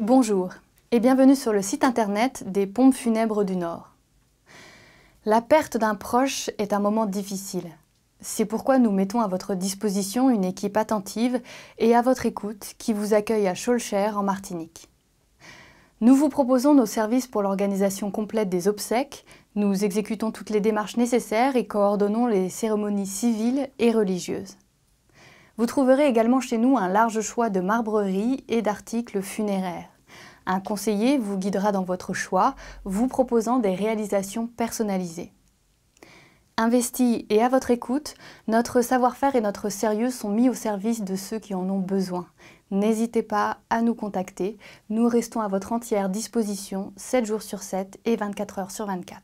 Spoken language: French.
Bonjour et bienvenue sur le site internet des pompes funèbres du Nord. La perte d'un proche est un moment difficile. C'est pourquoi nous mettons à votre disposition une équipe attentive et à votre écoute qui vous accueille à Cholcher en Martinique. Nous vous proposons nos services pour l'organisation complète des obsèques, nous exécutons toutes les démarches nécessaires et coordonnons les cérémonies civiles et religieuses. Vous trouverez également chez nous un large choix de marbreries et d'articles funéraires. Un conseiller vous guidera dans votre choix, vous proposant des réalisations personnalisées. Investis et à votre écoute, notre savoir-faire et notre sérieux sont mis au service de ceux qui en ont besoin. N'hésitez pas à nous contacter, nous restons à votre entière disposition 7 jours sur 7 et 24 heures sur 24.